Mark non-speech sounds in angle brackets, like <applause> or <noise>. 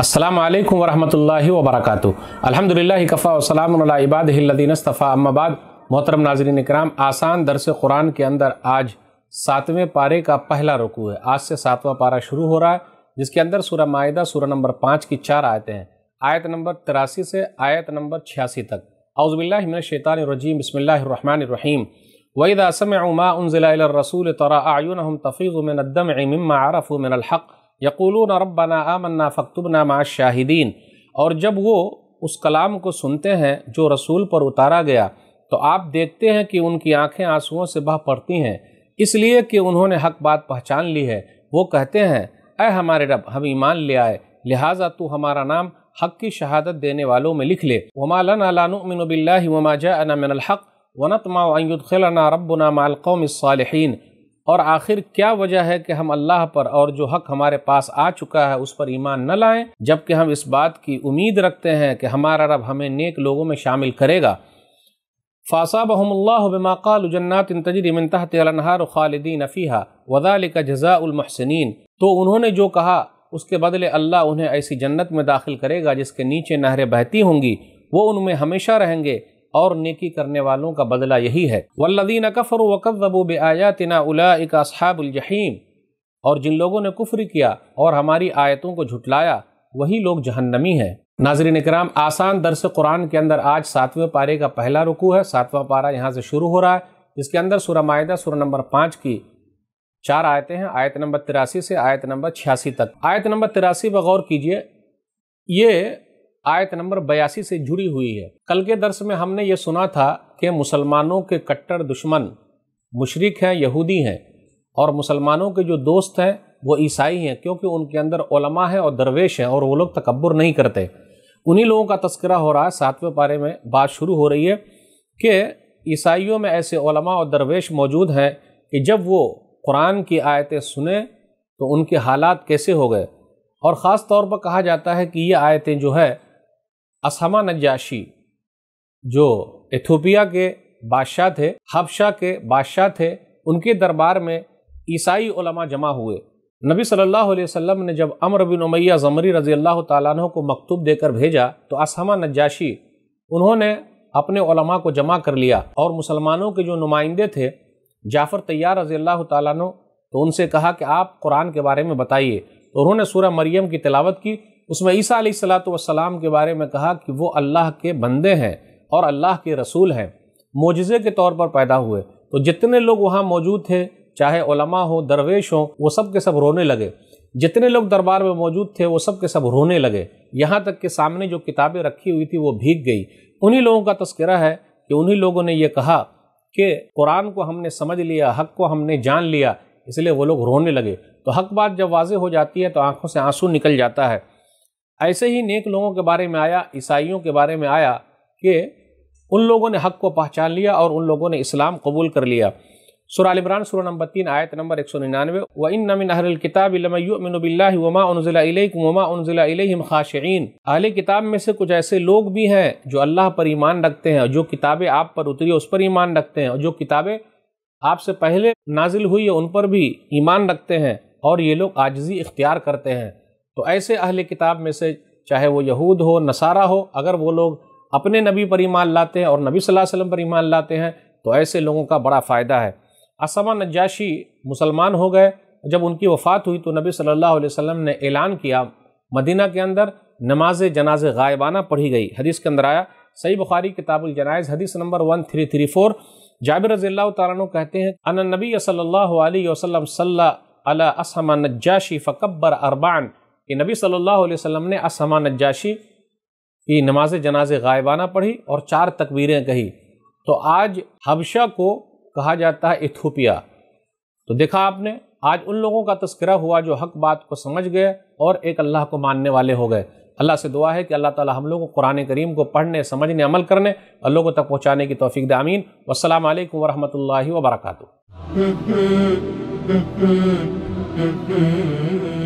असलम वरहमल वबरक अलहमदिल्ला कफ़ा सलाम वसलामबादीनस्तफ़ा अम्माबाद मोहतरम नाजरीन कराम आसान दरस कुरान के अंदर आज सातवें पारे का पहला रुकू है आज से सातवां पारा शुरू हो रहा है जिसके अंदर सूरह मायदा सूरह नंबर पाँच की चार आयतें हैं आयत नंबर तिरासी से आयत नंबर छियासी तक अउज़बिल्लाशैतानरजीम बसमीम वईद असम उमा उनज़िला रसूल तरा आयुन हम तफ़ीज़ मिन मिम्मा आरफ़ मिन हक़ यक़ूल रब्बना आमन्ना फ़क्तुबना मा शाहिदीन और जब वो उस कलाम को सुनते हैं जो रसूल पर उतारा गया तो आप देखते हैं कि उनकी आंखें आंसुओं से बह पड़ती हैं इसलिए कि उन्होंने हक बात पहचान ली है वो कहते हैं अः हमारे रब हम ईमान ले आए लिहाजा तू हमारा नाम हक की शहादत देने वालों में लिख ले वमालानबिल्ला वमा जनमिनहक वनतमा रबना मालकौम सालहीन और आखिर क्या वजह है कि हम अल्लाह पर और जो हक हमारे पास आ चुका है उस पर ईमान न लाएं जबकि हम इस बात की उम्मीद रखते हैं कि हमारा रब हमें नेक लोगों में शामिल करेगा फासा बहमल्लाबाकाल जन्नात तजरीमन तहतहार खालदीन अफ़ीहा वदाल का जजाउलमहसिन तो उन्होंने जो कहा उसके बदले अल्लाह उन्हें ऐसी जन्नत में दाखिल करेगा जिसके नीचे नहरें बहती होंगी वो उनमें हमेशा रहेंगे और नेकी करने वालों का बदला यही है वल्लदीन कफ़र वकबू बयातना उलाकाबुलजहीम और जिन लोगों ने कुफ्र किया और हमारी आयतों को झुटलाया वही लोग जहन्नमी हैं नाजरीन कराम आसान दरस कुरान के अंदर आज सातवें पारे का पहला रुकू है सातवां पारा यहाँ से शुरू हो रहा है इसके अंदर सुरह मायदा सुरह नंबर पाँच की चार आयतें हैं आयत नंबर तिरासी से आयत नंबर छियासी तक आयत नंबर तिरासी पर गौर कीजिए ये आयत नंबर बयासी से जुड़ी हुई है कल के दर्श में हमने ये सुना था कि मुसलमानों के कट्टर दुश्मन मुशरक हैं यहूदी हैं और मुसलमानों के जो दोस्त हैं वो ईसाई हैं क्योंकि उनके अंदर ओलमा हैं और दरवेश हैं और वो लोग तकबर नहीं करते उन्हीं लोगों का तस्करा हो रहा है सातवें पारे में बात शुरू हो रही है कि ईसाइयों में ऐसे ओलमा और दरवेश मौजूद हैं कि जब वो कुरान की आयतें सुने तो उनके हालात कैसे हो गए और ख़ास तौर पर कहा जाता है कि ये आयतें जो है असमा नजाशी जो इथोपिया के बादशाह थे हबशा के बादशाह थे उनके दरबार में ईसाई उलमा जमा हुए नबी सल्लल्लाहु अलैहि वसल्लम ने जब अमर बिन उमैया ज़मरी रज़ी अल्लाह तु को मकतूब देकर भेजा तो असमा नजाशी उन्होंने अपने ओलमा को जमा कर लिया और मुसलमानों के जो नुमाइंदे थे जाफ़र तैयार रज़ी अल्लाह तु तो उनसे कहा कि आप कुरान के बारे में बताइए तो उन्होंने सूर्य मरियम की तिलावत की उसमें ईसा सलाम के बारे में कहा कि वो अल्लाह के बंदे हैं और अल्लाह के रसूल हैं मोजे के तौर पर पैदा हुए तो जितने लोग वहाँ मौजूद थे चाहे ओलमा हो दरवेश हो वो सब के सब रोने लगे जितने लोग दरबार में मौजूद थे वो सब के सब रोने लगे यहाँ तक के सामने जो किताबें रखी हुई थी वो भीग गई उन्हीं लोगों का तस्करा है कि उन्हीं लोगों ने ये कहा कि कुरान को हमने समझ लिया हक को हमने जान लिया इसलिए वो लोग रोने लगे तो हक बात जब वाजे हो जाती है तो आंखों से आंसू निकल जाता है ऐसे ही नेक लोगों के बारे में आया ईसाइयों के बारे में आया कि उन लोगों ने हक को पहचान लिया और उन लोगों ने इस्लाम कबूल कर लिया सुराल इमरान सुर नंबर तीन आयत नंबर एक सौ निन्यानवे व इन नमिन अहल किताब वमा खाशीन अहल किताब में से कुछ ऐसे लोग भी हैं जो अल्लाह पर ईमान रखते हैं जो किताबें आप पर उतरी उस पर ईमान रखते हैं और जो किताबें आपसे पहले नाजिल हुई है उन पर भी ईमान रखते हैं और ये लोग आजजी इख्तियार करते हैं तो ऐसे अहले किताब में से चाहे वो यहूद हो नसारा हो अगर वो लोग अपने नबी पर ईमान लाते हैं और नबी सल्लल्लाहु अलैहि वसल्लम पर ईमान लाते हैं तो ऐसे लोगों का बड़ा फ़ायदा है असमा नजाशी मुसलमान हो गए जब उनकी वफ़ात हुई तो नबी सल्लल्लाहु अलैहि वसल्लम ने ऐलान किया मदीना के अंदर नमाज जनाज गायबाना पढ़ी गई हदीस के अंदर आया सही बुखारी किताबुल जनाइज हदीस number one three three four Jabir रजील्ला तारन कहते हैं अन नबी सल्लल्लाहु अलैहि वसल्लम सल्ला अला असमा नजाशी फ़कब्बर अरबान कि नबी सल्लल्लाहु अलैहि वसल्लम ने असमा नजाशी की नमाज जनाज गायबाना पढ़ी और चार तकबीरें कही तो आज हबशा को कहा जाता है इथोपिया तो देखा आपने आज उन लोगों का तस्करा हुआ जो हक बात को समझ गए और एक अल्लाह को मानने वाले हो गए अल्लाह से दुआ है कि अल्लाह ताला हम लोगों को कुरान करीम को पढ़ने समझने अमल करने और लोगों तक पहुँचाने की तोफ़ी दामीन वालकम वरहमल वर्का <laughs>